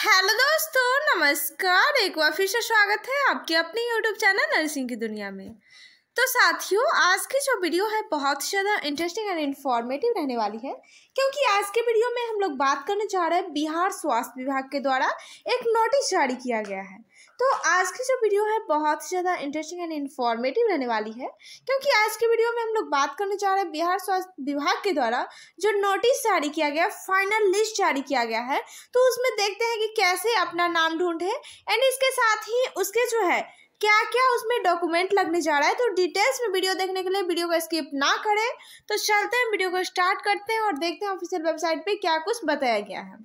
hello दोस्तों नमस्कार एक बार फिर से स्वागत है आपके अपने यूट्यूब चैनल नर्सिंग की दुनिया में तो साथियों आज की जो वीडियो है बहुत ही ज़्यादा इंटरेस्टिंग एंड इन्फॉर्मेटिव रहने वाली है क्योंकि आज के वीडियो में हम लोग बात करने जा रहे हैं बिहार स्वास्थ्य विभाग के द्वारा एक नोटिस जारी किया गया है तो आज की जो वीडियो है बहुत ही ज़्यादा इंटरेस्टिंग एंड इन्फॉर्मेटिव रहने वाली है क्योंकि आज की वीडियो में हम लोग बात करने जा रहे हैं बिहार स्वास्थ्य विभाग के द्वारा जो नोटिस जारी किया गया फाइनल लिस्ट जारी किया गया है तो उसमें देखते हैं कि कैसे अपना नाम ढूंढे एंड इसके साथ ही उसके जो है क्या क्या उसमें डॉक्यूमेंट लगने जा रहा है तो डिटेल्स में वीडियो देखने के लिए वीडियो को स्किप ना करें तो चलते हैं वीडियो को स्टार्ट करते हैं और देखते हैं ऑफिशियल वेबसाइट पे क्या कुछ बताया गया है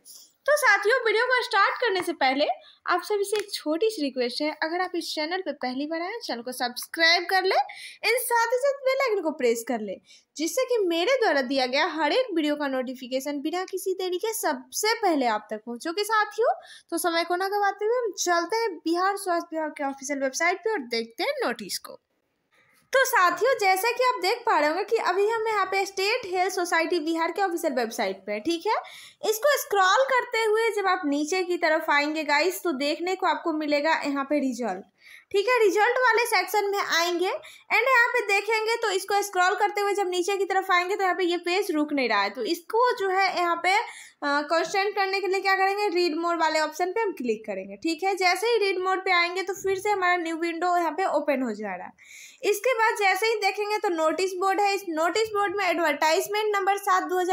तो साथियों वीडियो को स्टार्ट करने से पहले आप सभी से एक छोटी सी रिक्वेस्ट है अगर आप इस चैनल पर पहली बार आए चैनल को सब्सक्राइब कर ले इन साथ ही साथ बेल आइकन को प्रेस कर ले जिससे कि मेरे द्वारा दिया गया हर एक वीडियो का नोटिफिकेशन बिना किसी देरी के सबसे पहले आप तक पहुँचो के साथियों तो समय को ना गवाते हुए हम चलते हैं बिहार स्वास्थ्य विभाग के ऑफिशियल वेबसाइट पर और देखते हैं नोटिस को तो साथियों जैसा कि आप देख पा रहे होंगे कि अभी हम यहाँ पे स्टेट हेल्थ सोसाइटी बिहार के ऑफिशियल वेबसाइट पे ठीक है इसको स्क्रॉल करते हुए जब आप नीचे की तरफ आएंगे गाइस तो देखने को आपको मिलेगा यहाँ पे रिजल्ट ठीक है रिजल्ट वाले सेक्शन में आएंगे एंड यहाँ पे देखेंगे तो इसको स्क्रॉल करते हुए जब नीचे की तरफ आएंगे तो यहाँ पे ये पेज रुक नहीं रहा है तो इसको जो है यहाँ पे कंस्टेंट करने के लिए क्या करेंगे रीड मोड वाले ऑप्शन पे हम क्लिक करेंगे ठीक है जैसे ही रीड मोड पे आएंगे तो फिर से हमारा न्यू विंडो यहाँ पे ओपन हो जा रहा है इसके बाद जैसे ही देखेंगे तो नोटिस बोर्ड है इस नोटिस बोर्ड में एडवर्टाइजमेंट नंबर सात दो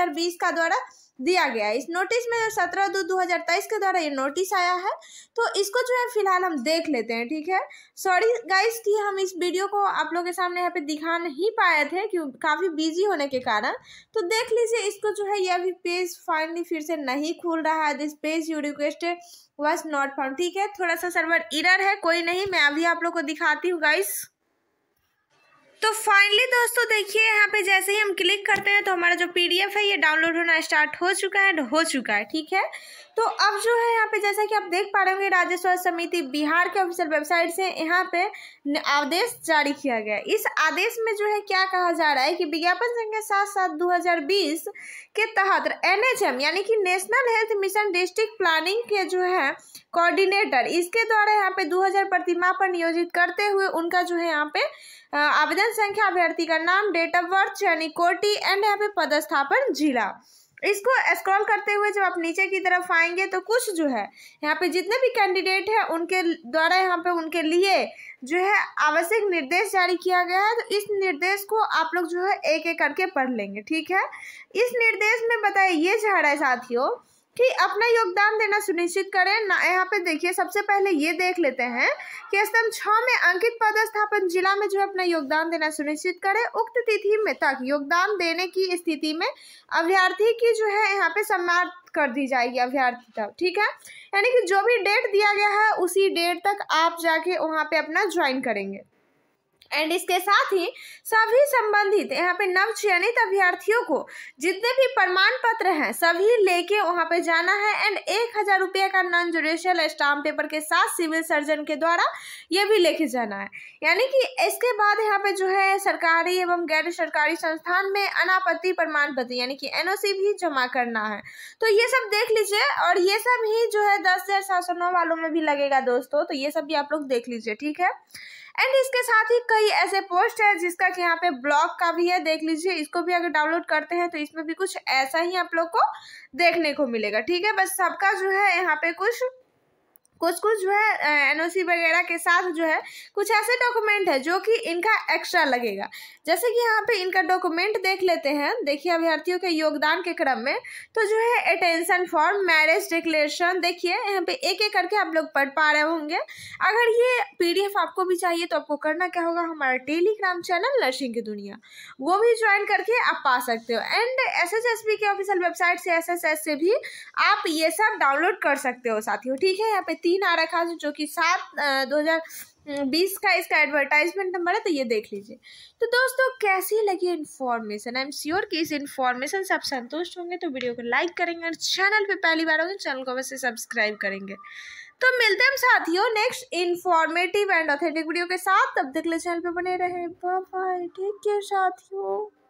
का द्वारा दिया गया है इस नोटिस में सत्रह दो दो हज़ार तेईस के द्वारा ये नोटिस आया है तो इसको जो है फिलहाल हम देख लेते हैं ठीक है सॉरी गाइस कि हम इस वीडियो को आप लोगों के सामने यहाँ पे दिखा नहीं पाए थे क्यों काफ़ी बिजी होने के कारण तो देख लीजिए इसको जो है ये अभी पेज फाइनली फिर से नहीं खुल रहा है this page you requested was not found ठीक है थोड़ा सा सर्वर इरर है कोई नहीं मैं अभी आप लोग को दिखाती हूँ गाइस तो फाइनली दोस्तों देखिए यहाँ पे जैसे ही हम क्लिक करते हैं तो हमारा जो पीडीएफ है ये डाउनलोड होना स्टार्ट हो चुका है एंड हो चुका है ठीक है तो अब जो है यहाँ पे जैसा कि आप देख पा रहे होंगे राज्य स्वास्थ्य समिति बिहार के ऑफिशियल वेबसाइट से यहाँ पे आदेश जारी किया गया इस आदेश में जो है क्या कहा जा रहा है कि विज्ञापन संख्या सात सात दो के तहत एन यानी कि national health mission district planning के जो है कोऑर्डिनेटर इसके द्वारा यहाँ पे 2000 प्रतिमा पर नियोजित करते हुए उनका जो है यहाँ पे आवेदन संख्या अभ्यर्थी का नाम डेट ऑफ बर्थ यानी कोटी एंड यहाँ पे पदस्थापन जिला इसको स्क्रॉल करते हुए जब आप नीचे की तरफ आएंगे तो कुछ जो है यहाँ पे जितने भी कैंडिडेट हैं उनके द्वारा यहाँ पे उनके लिए जो है आवश्यक निर्देश जारी किया गया है तो इस निर्देश को आप लोग जो है एक एक करके पढ़ लेंगे ठीक है इस निर्देश में बताइए चाह रहा है साथियों कि अपना योगदान देना सुनिश्चित करें ना यहाँ पे देखिए सबसे पहले ये देख लेते हैं कि स्तंभ छः में अंकित पदस्थापन जिला में जो अपना योगदान देना सुनिश्चित करें उक्त तिथि में तक योगदान देने की स्थिति में अभ्यर्थी की जो है यहाँ पे सम्मान कर दी जाएगी अभ्यर्थी तक ठीक है यानी कि जो भी डेट दिया गया है उसी डेट तक आप जाके वहाँ पे अपना ज्वाइन करेंगे एंड इसके साथ ही सभी संबंधित यहाँ पे नव चयनित अभ्यर्थियों को जितने भी प्रमाण पत्र हैं सभी लेके वहाँ पे जाना है एंड एक हज़ार रुपये का नॉन जुडिशियल स्टाम्प पेपर के साथ सिविल सर्जन के द्वारा ये भी लेके जाना है यानी कि इसके बाद यहाँ पे जो है सरकारी एवं गैर सरकारी संस्थान में अनापत्ति प्रमाण पत्र यानी कि एन भी जमा करना है तो ये सब देख लीजिए और ये सब ही जो है दस हज़ार सात सौ नौ वालों में भी लगेगा दोस्तों तो ये सब भी आप लोग देख लीजिए ठीक है एंड इसके साथ ही कई ऐसे पोस्ट है जिसका कि यहाँ पे ब्लॉग का भी है देख लीजिए इसको भी अगर डाउनलोड करते हैं तो इसमें भी कुछ ऐसा ही आप लोग को देखने को मिलेगा ठीक है बस सबका जो है यहाँ पे कुछ कुछ कुछ जो है एनओसी वगैरह के साथ जो है कुछ ऐसे डॉक्यूमेंट है जो कि इनका एक्स्ट्रा लगेगा जैसे कि यहाँ पे इनका डॉक्यूमेंट देख लेते हैं देखिए अभ्यर्थियों के योगदान के क्रम में तो जो है अटेंशन फॉर्म मैरिज डिक्लेरेशन देखिए यहाँ पे एक एक करके आप लोग पढ़ पा रहे होंगे अगर ये पी आपको भी चाहिए तो आपको करना क्या होगा हमारा टेलीग्राम चैनल नर्सिंग की दुनिया वो भी ज्वाइन करके आप पा सकते हो एंड एस एस के ऑफिशियल वेबसाइट से एस से भी आप ये सब डाउनलोड कर सकते हो साथियों ठीक है यहाँ पे तीन आ रखा है जो कि सात दो हज़ार बीस का इसका एडवर्टाइजमेंट नंबर है तो ये देख लीजिए तो दोस्तों कैसी लगी इन्फॉर्मेशन आई एम श्योर कि इस इन्फॉर्मेशन से आप संतुष्ट होंगे तो वीडियो को लाइक करेंगे और चैनल पे पहली बार होंगे चैनल को अवश्य सब्सक्राइब करेंगे तो मिलते हैं साथियों next informative and authentic video के साथ तब देख ले चैनल पर बने रहे बाय टेक केयर साथियों